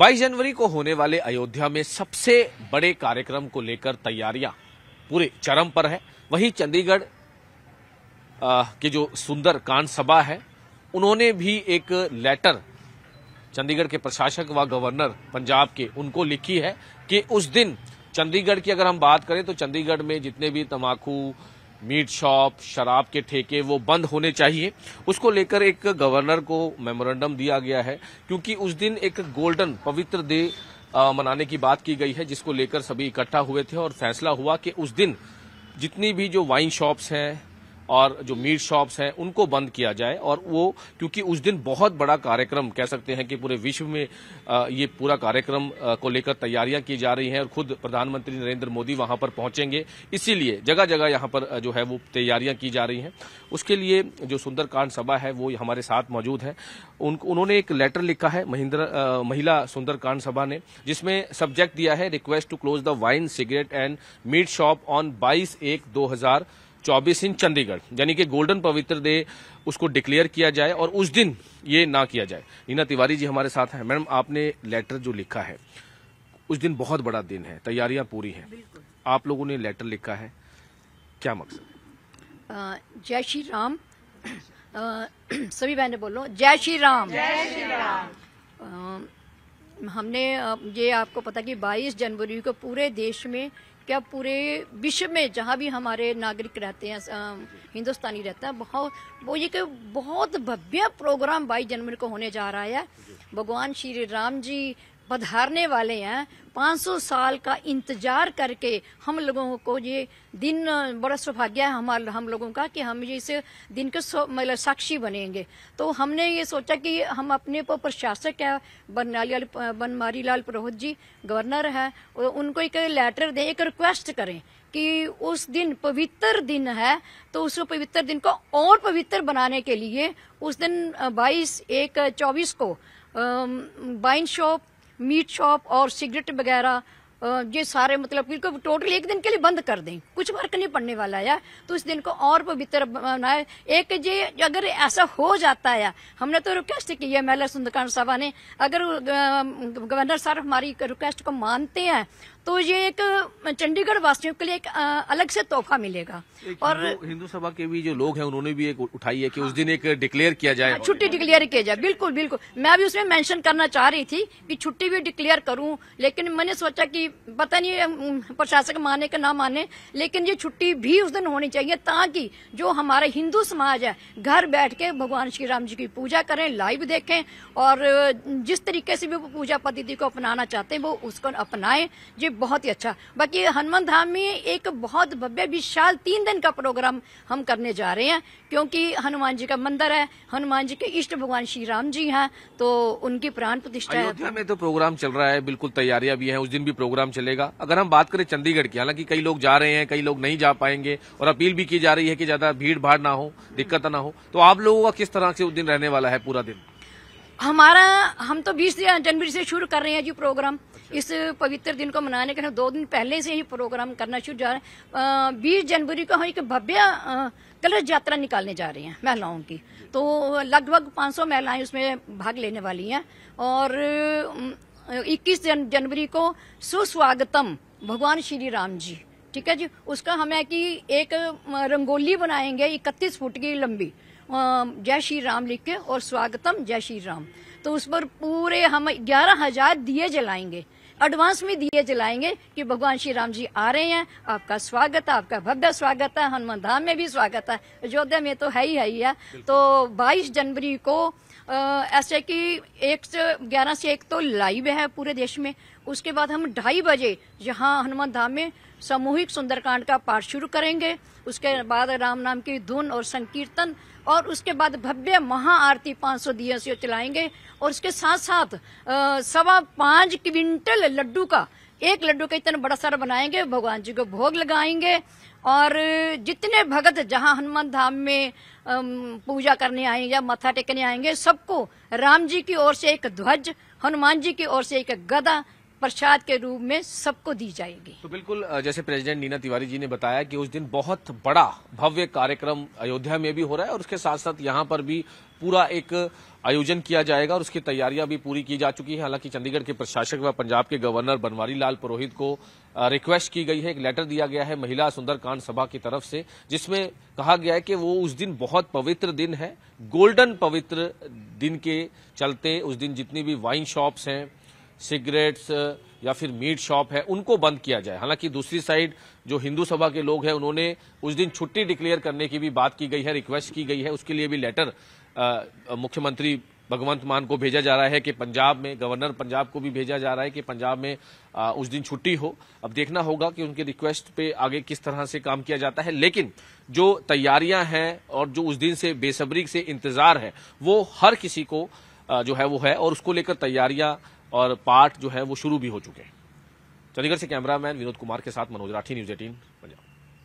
22 जनवरी को होने वाले अयोध्या में सबसे बड़े कार्यक्रम को लेकर तैयारियां पूरे चरम पर है वहीं चंडीगढ़ के जो सुंदर कांड सभा है उन्होंने भी एक लेटर चंडीगढ़ के प्रशासक व गवर्नर पंजाब के उनको लिखी है कि उस दिन चंडीगढ़ की अगर हम बात करें तो चंडीगढ़ में जितने भी तम्बाकू मीट शॉप शराब के ठेके वो बंद होने चाहिए उसको लेकर एक गवर्नर को मेमोरेंडम दिया गया है क्योंकि उस दिन एक गोल्डन पवित्र डे मनाने की बात की गई है जिसको लेकर सभी इकट्ठा हुए थे और फैसला हुआ कि उस दिन जितनी भी जो वाइन शॉप्स हैं और जो मीट शॉप्स हैं उनको बंद किया जाए और वो क्योंकि उस दिन बहुत बड़ा कार्यक्रम कह सकते हैं कि पूरे विश्व में ये पूरा कार्यक्रम को लेकर तैयारियां की जा रही हैं और खुद प्रधानमंत्री नरेंद्र मोदी वहां पर पहुंचेंगे इसीलिए जगह जगह यहां पर जो है वो तैयारियां की जा रही हैं उसके लिए जो सुंदरकांड सभा है वो हमारे साथ मौजूद है उन्होंने एक लेटर लिखा है महिंद्र महिला सुंदरकांड सभा ने जिसमें सब्जेक्ट दिया है request to close the wine cigarette and meat shop on बाईस एक दो हजार चौबीस इन चंडीगढ़ यानी कि गोल्डन पवित्र डे उसको डिक्लेयर किया जाए और उस दिन ये ना किया जाए रीना तिवारी जी हमारे साथ हैं मैडम आपने लेटर जो लिखा है उस दिन बहुत बड़ा दिन है तैयारियां पूरी हैं आप लोगों ने लेटर लिखा है क्या मकसद जय श्री राम आ, सभी बहने बोलो जय श्री राम जय श्री राम आ, हमने ये आपको पता कि 22 जनवरी को पूरे देश में क्या पूरे विश्व में जहाँ भी हमारे नागरिक रहते हैं हिंदुस्तानी रहता है बहुत वो ये कि बहुत भव्य प्रोग्राम बाईस जनवरी को होने जा रहा है भगवान श्री राम जी पधारने वाले हैं 500 साल का इंतजार करके हम लोगों को ये दिन बड़ा सौभाग्य है हमारे हम लोगों का कि हम इस दिन के मतलब साक्षी बनेंगे तो हमने ये सोचा कि हम अपने को प्रशासक है बनमारी लाल पुरोहित जी गवर्नर है और उनको एक लेटर दें एक रिक्वेस्ट करें कि उस दिन पवित्र दिन है तो उस पवित्र दिन को और पवित्र बनाने के लिए उस दिन बाईस एक चौबीस को वाइन शॉप मीट शॉप और सिगरेट वगैरह ये सारे मतलब बिल्कुल टोटली एक दिन के लिए बंद कर दें कुछ फर्क नहीं पड़ने वाला है तो इस दिन को और पवित्र बनाए एक जे अगर ऐसा हो जाता है हमने तो रिक्वेस्ट की है महिला सुंदरकांड साहबा ने अगर गवर्नर साहब हमारी रिक्वेस्ट को मानते हैं तो ये एक चंडीगढ़ वासियों के लिए एक अलग से तोहफा मिलेगा और हिंदू सभा के भी जो लोग हैं उन्होंने भी एक उठाई है कि उस हाँ। दिन एक डिक्लेयर किया जाए हाँ, छुट्टी डिक्लेयर किया जाए बिल्कुल बिल्कुल मैं भी उसमें मेंशन करना चाह रही थी कि छुट्टी भी डिक्लेयर करूं लेकिन मैंने सोचा कि पता नहीं प्रशासक माने का ना माने लेकिन ये छुट्टी भी उस दिन होनी चाहिए ताकि जो हमारा हिंदू समाज है घर बैठ के भगवान श्री राम जी की पूजा करें लाइव देखें और जिस तरीके से भी पूजा पद्धति को अपनाना चाहते हैं वो उसको अपनाएं ये बहुत ही अच्छा बाकी हनुमान धाम में एक बहुत भव्य विशाल तीन दिन का प्रोग्राम हम करने जा रहे हैं क्योंकि हनुमान जी का मंदिर है हनुमान जी के इष्ट भगवान श्री राम जी हैं तो उनकी प्राण प्रतिष्ठा है में तो प्रोग्राम चल रहा है बिल्कुल तैयारियां भी है उस दिन भी प्रोग्राम चलेगा अगर हम बात करें चंडीगढ़ की हालांकि कई लोग जा रहे हैं कई लोग नहीं जा पाएंगे और अपील भी की जा रही है की ज्यादा भीड़ भाड़ ना हो दिक्कत ना हो तो आप लोगों का किस तरह से उस दिन रहने वाला है पूरा दिन हमारा हम तो 20 जनवरी से शुरू कर रहे हैं जी प्रोग्राम अच्छा। इस पवित्र दिन को मनाने के लिए दो दिन पहले से ही प्रोग्राम करना शुरू जा रहे हैं बीस जनवरी को हम एक भव्य कलश यात्रा निकालने जा रहे हैं महिलाओं की तो लगभग 500 महिलाएं उसमें भाग लेने वाली हैं और 21 जनवरी को सुस्वागतम भगवान श्री राम जी ठीक है जी उसका हम है कि एक रंगोली बनाएंगे इकतीस फुट की लंबी जय श्री राम लिख के और स्वागतम जय श्री राम तो उस पर पूरे हम ग्यारह हजार दिए जलाएंगे एडवांस में दिए जलाएंगे कि भगवान श्री राम जी आ रहे हैं आपका स्वागत है आपका भव्य स्वागत है हनुमान धाम में भी स्वागत है अयोध्या में तो है ही है ही है तो बाईस जनवरी को ऐसे कि एक से ग्यारह से एक तो लाइव है पूरे देश में उसके बाद हम ढाई बजे यहाँ हनुमान धाम में सामूहिक सुंदरकांड का पाठ शुरू करेंगे उसके बाद राम नाम की धुन और संकीर्तन और उसके बाद भव्य महाआरती 500 सौ दिया से चलाएंगे और उसके साथ साथ सवा पांच क्विंटल लड्डू का एक लड्डू का इतना बड़ा सारा बनाएंगे भगवान जी को भोग लगाएंगे और जितने भगत जहां हनुमान धाम में पूजा करने आएंगे या मथा टेकने आएंगे सबको राम जी की ओर से एक ध्वज हनुमान जी की ओर से एक गदा प्रसाद के रूप में सबको दी जाएगी तो बिल्कुल जैसे प्रेसिडेंट नीना तिवारी जी ने बताया कि उस दिन बहुत बड़ा भव्य कार्यक्रम अयोध्या में भी हो रहा है और उसके साथ साथ यहाँ पर भी पूरा एक आयोजन किया जाएगा और उसकी तैयारियां भी पूरी की जा चुकी है हालांकि चंडीगढ़ के प्रशासक व पंजाब के गवर्नर बनवारी लाल पुरोहित को रिक्वेस्ट की गई है एक लेटर दिया गया है महिला सुंदरकांड सभा की तरफ से जिसमें कहा गया है कि वो उस दिन बहुत पवित्र दिन है गोल्डन पवित्र दिन के चलते उस दिन जितनी भी वाइन शॉप्स हैं सिगरेट्स या फिर मीट शॉप है उनको बंद किया जाए हालांकि दूसरी साइड जो हिंदू सभा के लोग हैं उन्होंने उस दिन छुट्टी डिक्लेयर करने की भी बात की गई है रिक्वेस्ट की गई है उसके लिए भी लेटर मुख्यमंत्री भगवंत मान को भेजा जा रहा है कि पंजाब में गवर्नर पंजाब को भी भेजा जा रहा है कि पंजाब में आ, उस दिन छुट्टी हो अब देखना होगा कि उनके रिक्वेस्ट पे आगे किस तरह से काम किया जाता है लेकिन जो तैयारियां हैं और जो उस दिन से बेसब्री से इंतजार है वो हर किसी को आ, जो है वो है और उसको लेकर तैयारियां और पार्ट जो है वो शुरू भी हो चुके हैं चंडीगढ़ से कैमरामैन विनोद कुमार के साथ मनोज राठी न्यूज एटीन पंजाब